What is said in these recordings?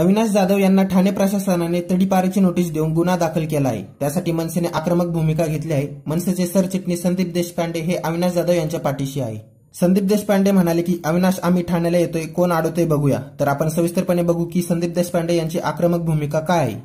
अविनाश जाधव यांना ठाणे प्रशासनाने तडीपारीची नोटीस देऊन गुन्हा दाखल केला आहे त्यासाठी मनसेने आक्रमक भूमिका घेतली आहे मनसेचे सरचिटणीस संदीप देशपांडे हे अविनाश जाधव यांच्या पाठीशी आहे संदीप देशपांडे म्हणाले की अविनाश आम्ही ठाण्याला येतोय कोण आडवतोय बघूया तर आपण सविस्तरपणे बघू की संदीप देशपांडे यांची आक्रमक भूमिका काय आहे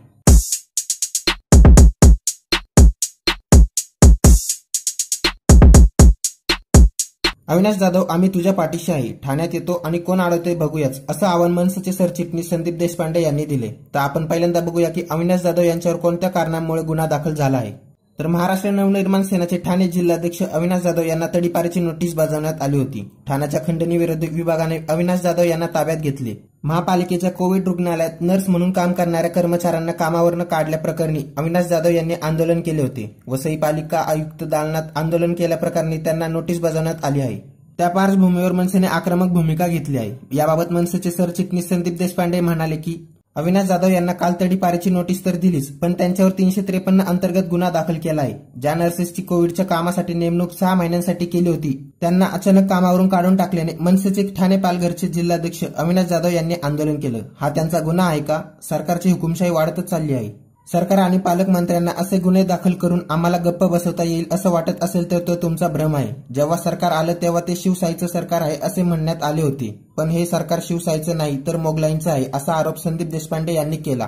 अविनाश जाधव आम्ही तुझ्या पाठीशी आहे ठाण्यात येतो आणि कोण अडवतोय बघूयाच असं आव्हान मनसेचे सरचिटणीस संदीप देशपांडे यांनी दिले तर आपण पहिल्यांदा बघूया की अविनाश जाधव यांच्यावर कोणत्या कारणांमुळे गुन्हा दाखल झाला आहे तर महाराष्ट्र नवनिर्माण सेनाचे ठाणे जिल्हाध्यक्ष अविनाश जाधव यांना तडीपारीची नोटीस बजावण्यात आली होती ठाण्याच्या खंडणी विरोधी विभागाने अविनाश जाधव यांना ताब्यात घेतले महापालिकेच्या कोविड रुग्णालयात नर्स म्हणून काम करणाऱ्या कर्मचाऱ्यांना कामावरनं काढल्याप्रकरणी अविनाश जाधव यांनी आंदोलन केले होते वसई पालिका आयुक्त दालनात आंदोलन केल्याप्रकरणी त्यांना नोटीस बजावण्यात आली आहे त्या पार्श्वभूमीवर मनसेने आक्रमक भूमिका घेतली आहे याबाबत मनसेचे सरचिटणीस संदीप देशपांडे म्हणाले की अविनाश जाधव यांना काल पारेची नोटीस तर दिलीच पण त्यांच्यावर तीनशे त्रेपन्न अंतर्गत गुन्हा दाखल केला आहे ज्या नर्सेसची कोविडच्या कामासाठी नेमणूक सहा महिन्यांसाठी केली होती त्यांना अचानक कामावरून काढून टाकल्याने मनसेचे ठाणे पालघरचे जिल्हाध्यक्ष अविनाश जाधव यांनी आंदोलन केलं हा त्यांचा गुन्हा आहे का सरकारची हुकुमशाही वाढतच चालली आहे सरकार आणि पालकमंत्र्यांना असे गुन्हे दाखल करून आम्हाला गप्प बसवता येईल असं वाटत असेल तर तो तुमचा भ्रम आहे जेव्हा सरकार आलं तेव्हा ते शिवसाईचं सरकार आहे असे म्हणण्यात आले होते पण हे सरकार शिवसाईचं नाही तर मोगलाईंचं आहे असा आरोप संदीप देशपांडे यांनी केला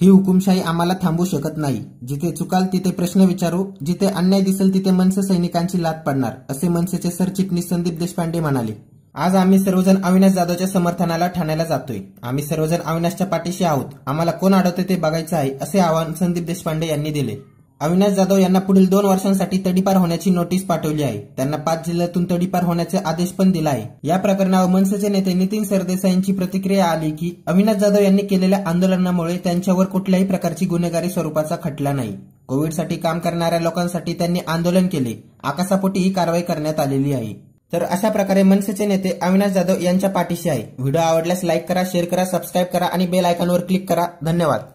ही हुकुमशाही आम्हाला थांबू शकत नाही जिथे चुकाल तिथे प्रश्न विचारू जिथे अन्याय दिसेल तिथे मनसे सैनिकांची लात पडणार असे मनसेचे सरचिटणीस संदीप देशपांडे म्हणाले आज आम्ही सर्वजण अविनाश जाधवच्या समर्थनाला ठाण्याला जातोय आम्ही सर्वजण अविनाशच्या पाठीशी आहोत आम्हाला कोण अडवते ते बघायचं आहे असे आवाहन संदीप देशपांडे यांनी दिले अविनाश जाधव यांना पुढील दोन वर्षांसाठी तडीपार होण्याची नोटीस पाठवली आहे त्यांना पाच जिल्ह्यातून तडीपार होण्याचे आदेश पण दिला आहे या प्रकरणावर मनसेचे नेते नितीन सरदेसाईंची प्रतिक्रिया आली की अविनाश जाधव यांनी केलेल्या आंदोलनामुळे त्यांच्यावर कुठल्याही प्रकारची गुन्हेगारी स्वरूपाचा खटला नाही कोविडसाठी काम करणाऱ्या लोकांसाठी त्यांनी आंदोलन केले आकाशापोटी ही कारवाई करण्यात आलेली आहे तर अशा प्रकारे मनसेचे नेते अविनाश जाधव यांच्या पाठीशी आहे व्हिडिओ आवडल्यास लाईक करा शेअर करा सबस्क्राईब करा आणि बेल आयकॉनवर क्लिक करा धन्यवाद